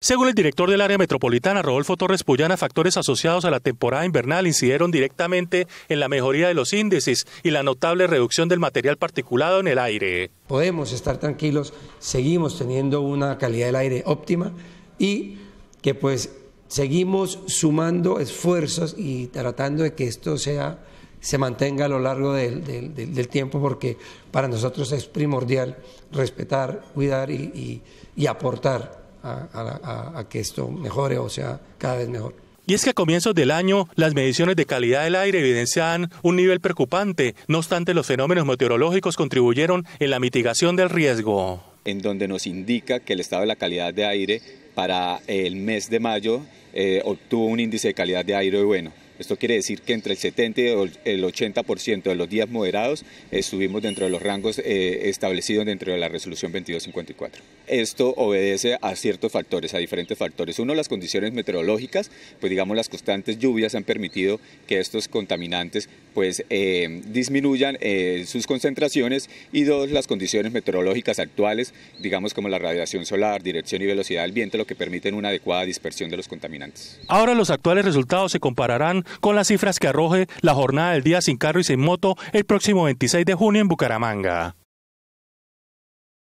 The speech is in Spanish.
Según el director del área metropolitana, Rodolfo Torres Puyana, factores asociados a la temporada invernal incidieron directamente en la mejoría de los índices y la notable reducción del material particulado en el aire. Podemos estar tranquilos, seguimos teniendo una calidad del aire óptima y que pues seguimos sumando esfuerzos y tratando de que esto sea se mantenga a lo largo del, tiempo porque para nosotros es primordial respetar, cuidar y aportar a, que esto mejore o sea cada vez mejor. Y es que a comienzos del año las mediciones de calidad del aire evidencian un nivel preocupante, no obstante los fenómenos meteorológicos contribuyeron en la mitigación del riesgo. En donde nos indica que el estado de la calidad de aire para el mes de mayo eh, obtuvo un índice de calidad de aire bueno, esto quiere decir que entre el 70 y el 80% de los días moderados estuvimos dentro de los rangos eh, establecidos dentro de la resolución 2254. Esto obedece a ciertos factores, a diferentes factores. Uno, las condiciones meteorológicas, pues digamos las constantes lluvias han permitido que estos contaminantes pues eh, disminuyan eh, sus concentraciones y dos, las condiciones meteorológicas actuales, digamos como la radiación solar, dirección y velocidad del viento, lo que permiten una adecuada dispersión de los contaminantes. Ahora los actuales resultados se compararán con las cifras que arroje la jornada del día sin carro y sin moto el próximo 26 de junio en Bucaramanga.